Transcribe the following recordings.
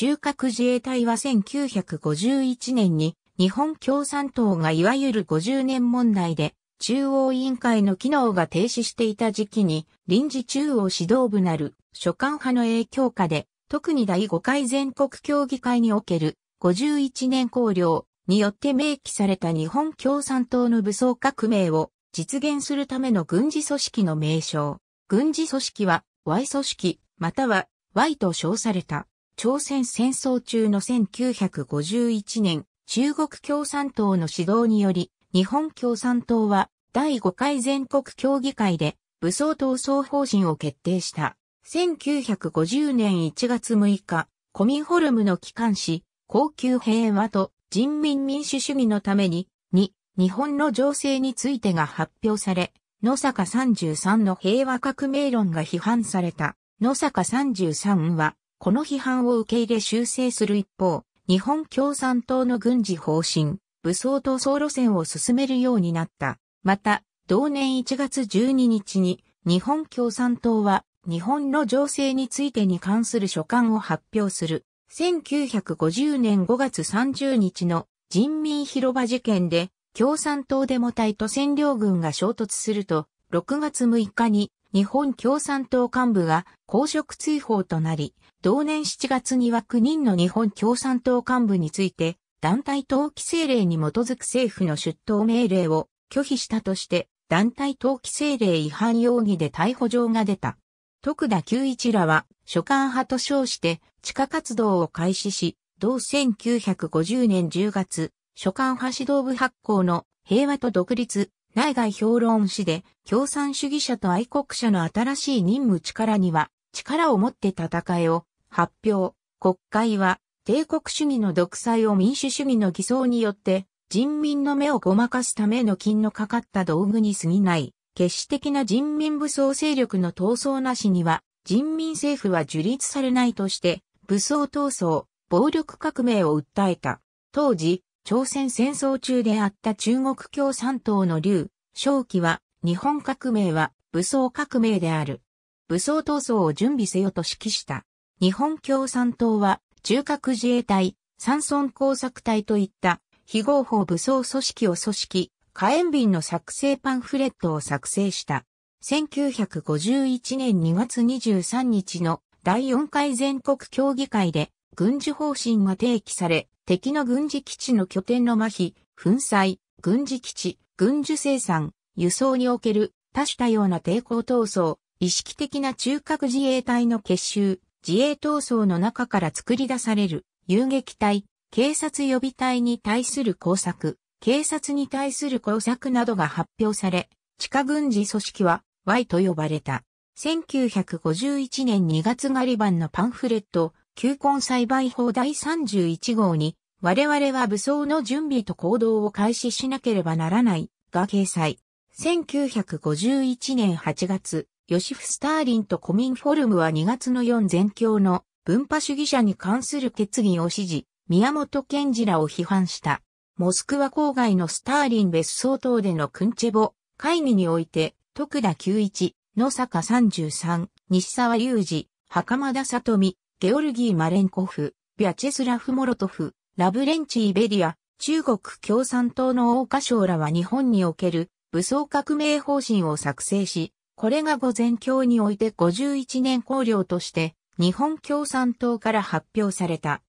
中核自衛隊は1951年に日本共産党がいわゆる50年問題で中央委員会の機能が停止していた時期に臨時中央指導部なる所管派の影響下で特に第5回全国協議会における51年綱領によって明記された日本共産党の武装革命を実現するための軍事組織の名称。軍事組織は Y 組織または Y と称された。朝鮮戦争中の1951年、中国共産党の指導により、日本共産党は第5回全国協議会で武装闘争方針を決定した。1950年1月6日、コミンホルムの機関紙、高級平和と人民民主主義のために、2、日本の情勢についてが発表され、野坂33の平和革命論が批判された。野坂33は、この批判を受け入れ修正する一方、日本共産党の軍事方針、武装闘争路線を進めるようになった。また、同年1月12日に、日本共産党は、日本の情勢についてに関する書簡を発表する。1950年5月30日の人民広場事件で、共産党デモ隊と占領軍が衝突すると、6月6日に日本共産党幹部が公職追放となり、同年7月には9人の日本共産党幹部について、団体党規制令に基づく政府の出頭命令を拒否したとして、団体党規制令違反容疑で逮捕状が出た。徳田久一らは、所管派と称して、地下活動を開始し、同1950年10月、所管派指導部発行の平和と独立、内外評論誌で共産主義者と愛国者の新しい任務力には力を持って戦えを発表。国会は帝国主義の独裁を民主主義の偽装によって人民の目をごまかすための金のかかった道具に過ぎない。決死的な人民武装勢力の闘争なしには人民政府は樹立されないとして武装闘争、暴力革命を訴えた。当時、朝鮮戦争中であった中国共産党の劉、正規は、日本革命は武装革命である。武装闘争を準備せよと指揮した。日本共産党は、中核自衛隊、山村工作隊といった非合法武装組織を組織、火炎瓶の作成パンフレットを作成した。1951年2月23日の第4回全国協議会で軍事方針が提起され、敵の軍事基地の拠点の麻痺、粉砕、軍事基地、軍需生産、輸送における多種多様な抵抗闘争、意識的な中核自衛隊の結集、自衛闘争の中から作り出される遊撃隊、警察予備隊に対する工作、警察に対する工作などが発表され、地下軍事組織は Y と呼ばれた。1951年2月ガリバンのパンフレット、旧婚栽培法第31号に、我々は武装の準備と行動を開始しなければならない、が掲載。1951年8月、ヨシフ・スターリンとコミンフォルムは2月の4全教の文化主義者に関する決議を支持、宮本賢治らを批判した。モスクワ郊外のスターリン別荘等でのクンチェボ会議において、徳田久一、野坂33、西沢雄二、袴田里美、ゲオルギー・マレンコフ、ビャチェスラフ・モロトフ、ラブレンチ・イベリア、中国共産党の王華省らは日本における武装革命方針を作成し、これが御前教において51年綱領として日本共産党から発表された。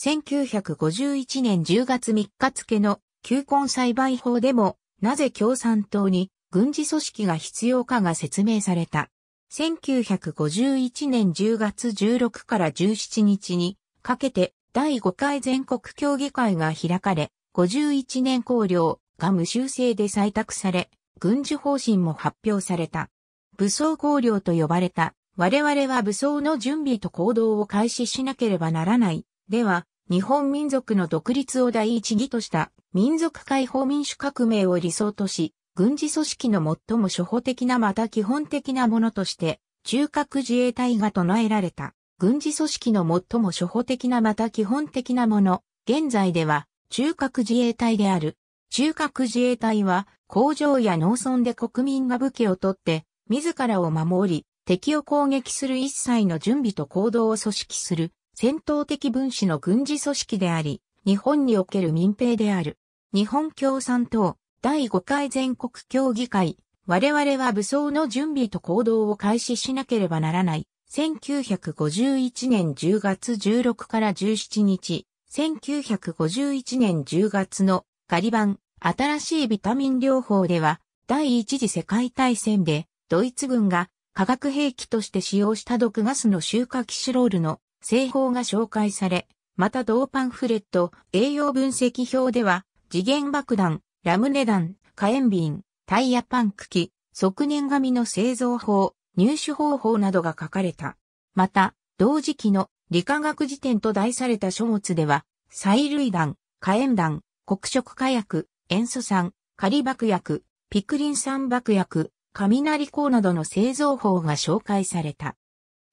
1951年10月3日付の旧婚栽培法でも、なぜ共産党に軍事組織が必要かが説明された。1951年10月16から17日にかけて第5回全国協議会が開かれ、51年綱領が無修正で採択され、軍事方針も発表された。武装綱領と呼ばれた、我々は武装の準備と行動を開始しなければならない。では、日本民族の独立を第一義とした民族解放民主革命を理想とし、軍事組織の最も初歩的なまた基本的なものとして、中核自衛隊が唱えられた。軍事組織の最も初歩的なまた基本的なもの、現在では中核自衛隊である。中核自衛隊は工場や農村で国民が武器を取って自らを守り敵を攻撃する一切の準備と行動を組織する戦闘的分子の軍事組織であり日本における民兵である。日本共産党第5回全国協議会、我々は武装の準備と行動を開始しなければならない。1951年10月16から17日、1951年10月の仮ン。新しいビタミン療法では、第一次世界大戦で、ドイツ軍が化学兵器として使用した毒ガスの収穫キシロールの製法が紹介され、また同パンフレット、栄養分析表では、次元爆弾、ラムネ弾、火炎瓶、タイヤパンク機、側年紙の製造法、入手方法などが書かれた。また、同時期の理化学辞典と題された書物では、催涙弾、火炎弾、黒色火薬、塩素酸、仮爆薬、ピクリン酸爆薬、雷光などの製造法が紹介された。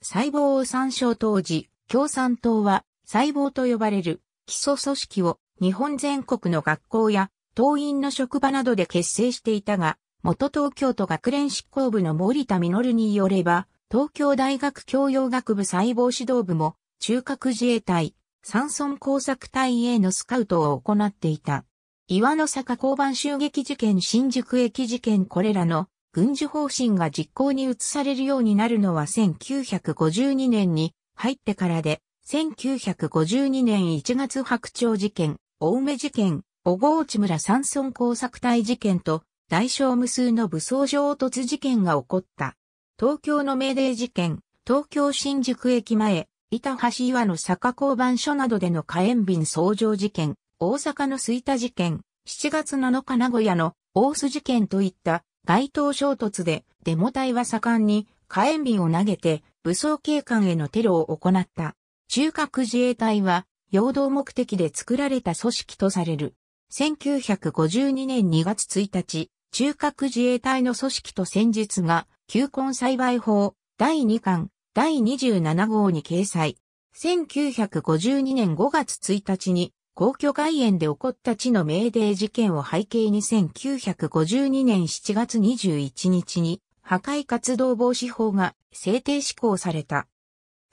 細胞を参照当時、共産党は細胞と呼ばれる基礎組織を日本全国の学校や党員の職場などで結成していたが、元東京都学連執行部の森田実によれば、東京大学教養学部細胞指導部も、中核自衛隊、山村工作隊へのスカウトを行っていた。岩の坂交番襲撃事件新宿駅事件これらの軍事方針が実行に移されるようになるのは1952年に入ってからで、1952年1月白鳥事件、大梅事件、小う内村山村工作隊事件と大小無数の武装衝突事件が起こった。東京の命令事件、東京新宿駅前、板橋岩の坂交番所などでの火炎瓶相乗事件、大阪の吹田事件、7月7日名古屋の大須事件といった街頭衝突でデモ隊は盛んに火炎瓶を投げて武装警官へのテロを行った。中核自衛隊は、陽動目的で作られた組織とされる。1952年2月1日、中核自衛隊の組織と戦術が、球根栽培法、第2巻、第27号に掲載。1952年5月1日に、皇居外苑で起こった地の命令事件を背景に1952年7月21日に、破壊活動防止法が制定施行された。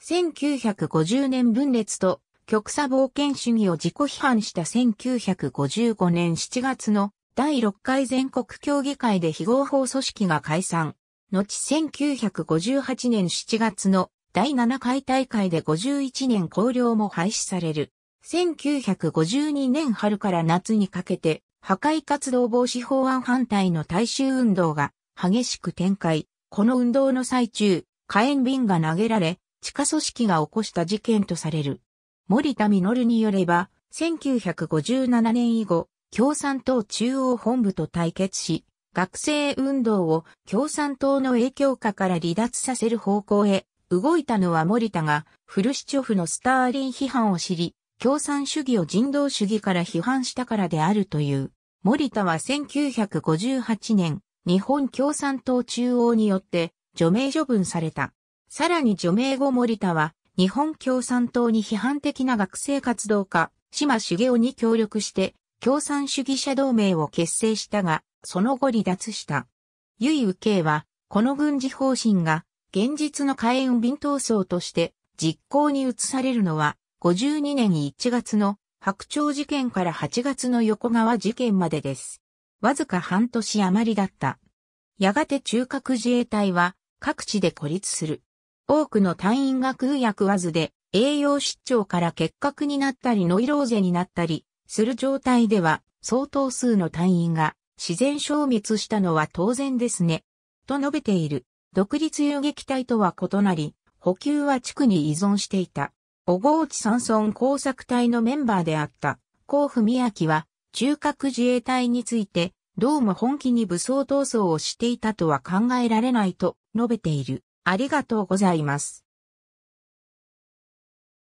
1950年分裂と極左冒険主義を自己批判した1955年7月の第6回全国協議会で非合法組織が解散。後1958年7月の第7回大会で51年考領も廃止される。1952年春から夏にかけて破壊活動防止法案反対の大衆運動が激しく展開。この運動の最中、火炎瓶が投げられ、地下組織が起こした事件とされる。森田実によれば、1957年以後、共産党中央本部と対決し、学生運動を共産党の影響下から離脱させる方向へ動いたのは森田がフルシチョフのスターリン批判を知り、共産主義を人道主義から批判したからであるという。森田は1958年、日本共産党中央によって除名処分された。さらに除名後森田は日本共産党に批判的な学生活動家、島茂雄に協力して、共産主義者同盟を結成したが、その後離脱した。結井右慶は、この軍事方針が、現実の火炎便闘争として、実行に移されるのは、52年1月の白鳥事件から8月の横川事件までです。わずか半年余りだった。やがて中核自衛隊は各地で孤立する。多くの隊員が空役わずで、栄養失調から結核になったりノイローゼになったりする状態では相当数の隊員が自然消滅したのは当然ですね。と述べている。独立遊撃隊とは異なり、補給は地区に依存していた。小河内山村工作隊のメンバーであった、甲府宮城は、中核自衛隊について、どうも本気に武装闘争をしていたとは考えられないと述べている。ありがとうございます。